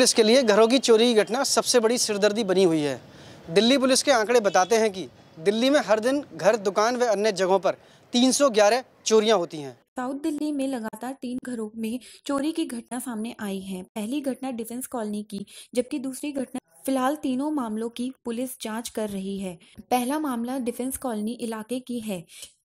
Police के लिए घरों की चोरी की घटना सबसे बड़ी सिरदर्दी बनी हुई है दिल्ली पुलिस के आंकड़े बताते हैं कि दिल्ली में हर दिन घर दुकान व अन्य जगहों पर 311 चोरियां होती हैं साउथ दिल्ली में लगातार तीन घरों में चोरी की घटना सामने आई है पहली घटना डिफेंस कॉलोनी की जबकि दूसरी घटना फिलहाल तीनों मामलों की पुलिस जांच कर रही है पहला मामला डिफेंस कॉलोनी इलाके की है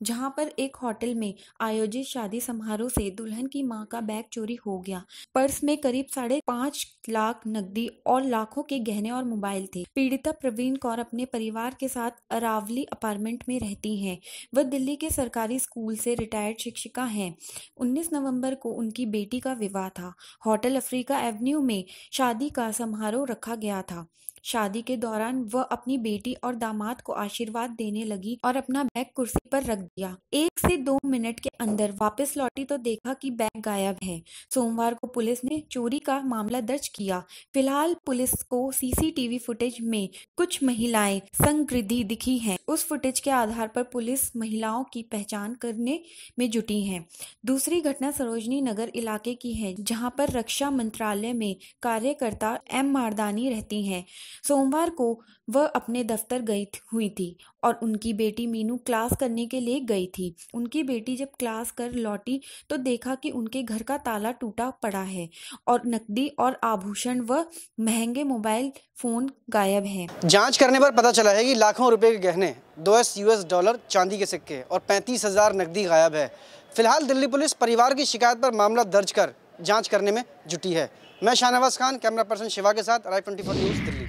जहां पर एक होटल में आयोजित शादी समारोह से दुल्हन की मां का बैग चोरी हो गया पर्स में करीब साढ़े पांच लाख नकदी और लाखों के गहने और मोबाइल थे पीड़िता प्रवीण कौर अपने परिवार के साथ अरावली अपार्टमेंट में रहती हैं वह दिल्ली के सरकारी स्कूल से रिटायर्ड शिक्षिका हैं 19 नवंबर को उनकी बेटी का विवाह था होटल अफ्रीका एवेन्यू में शादी का समारोह रखा गया था शादी के दौरान वह अपनी बेटी और दामाद को आशीर्वाद देने लगी और अपना बैग कुर्सी पर रख दिया एक से दो मिनट के अंदर वापस लौटी तो देखा कि बैग गायब है सोमवार को पुलिस ने चोरी का मामला दर्ज किया फिलहाल पुलिस को सीसीटीवी फुटेज में कुछ महिलाएं संग्रिधि दिखी हैं उस फुटेज के आधार पर पुलिस महिलाओं की पहचान करने में जुटी है दूसरी घटना सरोजनी नगर इलाके की है जहाँ पर रक्षा मंत्रालय में कार्यकर्ता एम मारदानी रहती हैं सोमवार को वह अपने दफ्तर गई हुई थी और उनकी बेटी मीनू क्लास करने के लिए गई थी उनकी बेटी जब क्लास कर लौटी तो देखा कि उनके घर का ताला टूटा पड़ा है और नकदी और आभूषण व महंगे मोबाइल फोन गायब हैं। जांच करने पर पता चला है कि लाखों रुपए के गहने दो एस यूएस डॉलर चांदी के सिक्के और पैंतीस हजार नकदी गायब है फिलहाल दिल्ली पुलिस परिवार की शिकायत पर मामला दर्ज कर जाँच करने में जुटी है मैं शाहनवाज खान कैमरा पर्सन शिवा के साथ अराइव ट्वेंटी न्यूज़ दिल्ली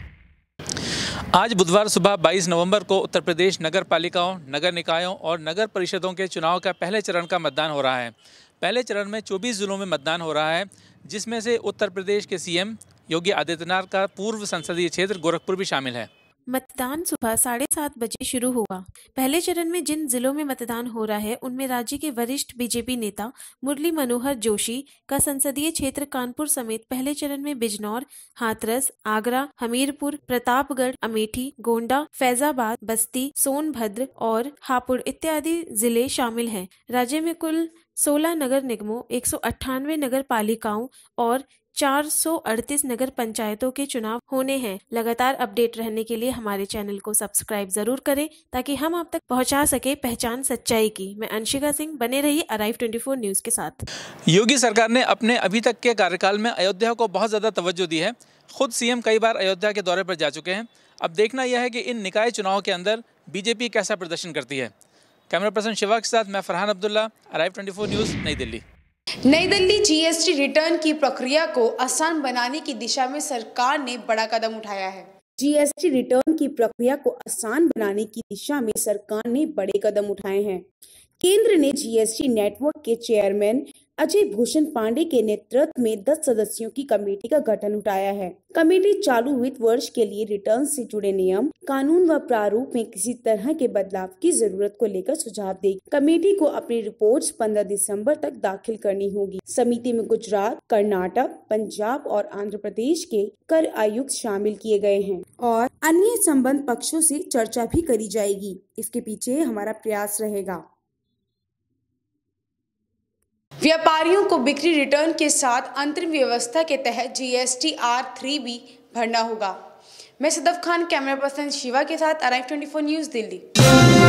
आज बुधवार सुबह 22 नवंबर को उत्तर प्रदेश नगर पालिकाओं नगर निकायों और नगर परिषदों के चुनाव का पहले चरण का मतदान हो रहा है पहले चरण में 24 ज़िलों में मतदान हो रहा है जिसमें से उत्तर प्रदेश के सीएम योगी आदित्यनाथ का पूर्व संसदीय क्षेत्र गोरखपुर भी शामिल है मतदान सुबह साढ़े सात बजे शुरू हुआ पहले चरण में जिन जिलों में मतदान हो रहा है उनमें राज्य के वरिष्ठ बीजेपी नेता मुरली मनोहर जोशी का संसदीय क्षेत्र कानपुर समेत पहले चरण में बिजनौर हाथरस आगरा हमीरपुर प्रतापगढ़ अमेठी गोंडा फैजाबाद बस्ती सोनभद्र और हापुड़ इत्यादि जिले शामिल हैं राज्य में कुल सोलह नगर निगमों एक नगर पालिकाओं और 438 नगर पंचायतों के चुनाव होने हैं लगातार अपडेट रहने के लिए हमारे चैनल को सब्सक्राइब जरूर करें ताकि हम आप तक पहुंचा सके पहचान सच्चाई की मैं अंशिका सिंह बने रही अराइव 24 न्यूज के साथ योगी सरकार ने अपने अभी तक के कार्यकाल में अयोध्या को बहुत ज्यादा तवज्जो दी है खुद सीएम कई बार अयोध्या के दौरे पर जा चुके हैं अब देखना यह है कि इन निकाय चुनाव के अंदर बीजेपी कैसा प्रदर्शन करती है कैमरा पर्सन शिवा के साथ मैं Farhan Abdullah arrive twenty news New Delhi नई दिल्ली जीएसटी रिटर्न की प्रक्रिया को आसान बनाने की दिशा में सरकार ने बड़ा कदम उठाया है जीएसटी रिटर्न की प्रक्रिया को आसान बनाने की दिशा में सरकार ने बड़े कदम उठाए हैं केंद्र ने जीएसटी नेटवर्क के चेयरमैन अजय भूषण पांडे के नेतृत्व में 10 सदस्यों की कमेटी का गठन उठाया है कमेटी चालू वित्त वर्ष के लिए रिटर्न से जुड़े नियम कानून व प्रारूप में किसी तरह के बदलाव की जरूरत को लेकर सुझाव देगी कमेटी को अपनी रिपोर्ट्स 15 दिसंबर तक दाखिल करनी होगी समिति में गुजरात कर्नाटक पंजाब और आंध्र प्रदेश के कर आयुक्त शामिल किए गए हैं और अन्य संबंध पक्षों से चर्चा भी करी जाएगी इसके पीछे हमारा प्रयास रहेगा व्यापारियों को बिक्री रिटर्न के साथ अंतरिम व्यवस्था के तहत जीएसटी आर थ्री भी भरना होगा मैं सदफ खान कैमरा पर्सन शिवा के साथ अराइव ट्वेंटी न्यूज़ दिल्ली